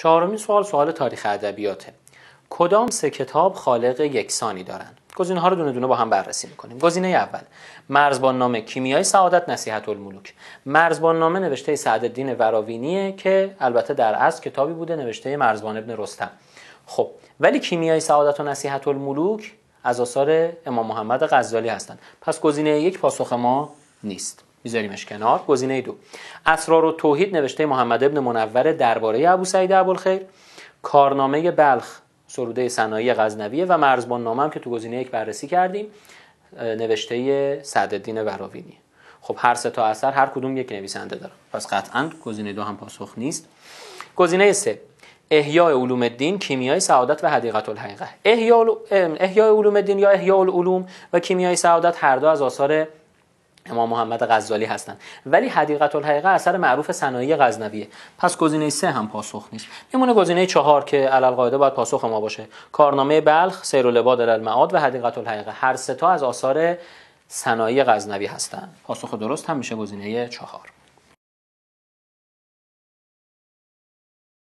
چهارمین سوال سوال تاریخ ادبیاته کدام سه کتاب خالق یکسانی دارند گزینه ها رو دونه دونه با هم بررسی میکنیم گزینه اول مرزبان نامه کیمیای سعادت نصیحت الملوک مرزبان نامه نوشته سعدالدین وراوینیه که البته در از کتابی بوده نوشته مرزبان ابن رستم خب ولی کیمیای سعادت و نصیحت الملوک از آثار امام محمد غزالی هستند پس گزینه یک پاسخ ما نیست میذاریمش کنار گزینه دو اسرار و توحید نوشته محمد ابن منور درباره ابو سعید ابوالخیر کارنامه بلخ سروده صنایع غزنویه و مرزبان نامه هم که تو گزینه یک بررسی کردیم نوشته سعدالدین وراوینی خب هر سه تا اثر هر کدوم یک نویسنده داره پس قطعا گزینه دو هم پاسخ نیست گزینه سه احیاء علوم الدین کیمیای سعادت و حدیقت الحقیقه احیاء علوم الدین یا احیاء العلوم و کیمیای سعادت هر دو از آثار امام محمد غزالی هستند ولی حدیقت الحقیقه اثر معروف صنایع غزنویه پس گزینه سه هم پاسخ نیست میمونه گزینه چهار که قاعده باید پاسخ ما باشه کارنامه بلخ سیر العباد المعاد و حدیقت الحقیقه هر سه تا از آثار صنایع غزنوی هستند پاسخ درست هم میشه گزینه چهار